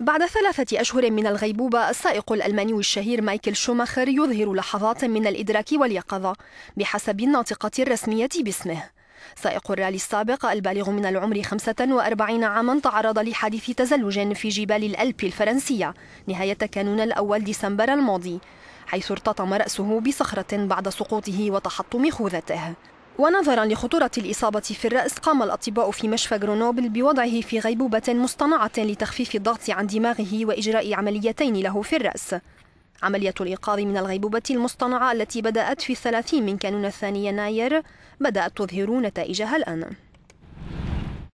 بعد ثلاثة أشهر من الغيبوبة السائق الألماني الشهير مايكل شوماخر يظهر لحظات من الإدراك واليقظة بحسب الناطقة الرسمية باسمه سائق الرالي السابق البالغ من العمر 45 عاما تعرض لحادث تزلج في جبال الألب الفرنسية نهاية كانون الأول ديسمبر الماضي حيث ارتطم رأسه بصخرة بعد سقوطه وتحطم خوذته ونظرا لخطورة الإصابة في الرأس قام الأطباء في مشفى غرونوبل بوضعه في غيبوبة مصطنعة لتخفيف الضغط عن دماغه وإجراء عمليتين له في الرأس عملية الإيقاظ من الغيبوبة المصطنعة التي بدأت في الثلاثين من كانون الثاني يناير بدأت تظهر نتائجها الآن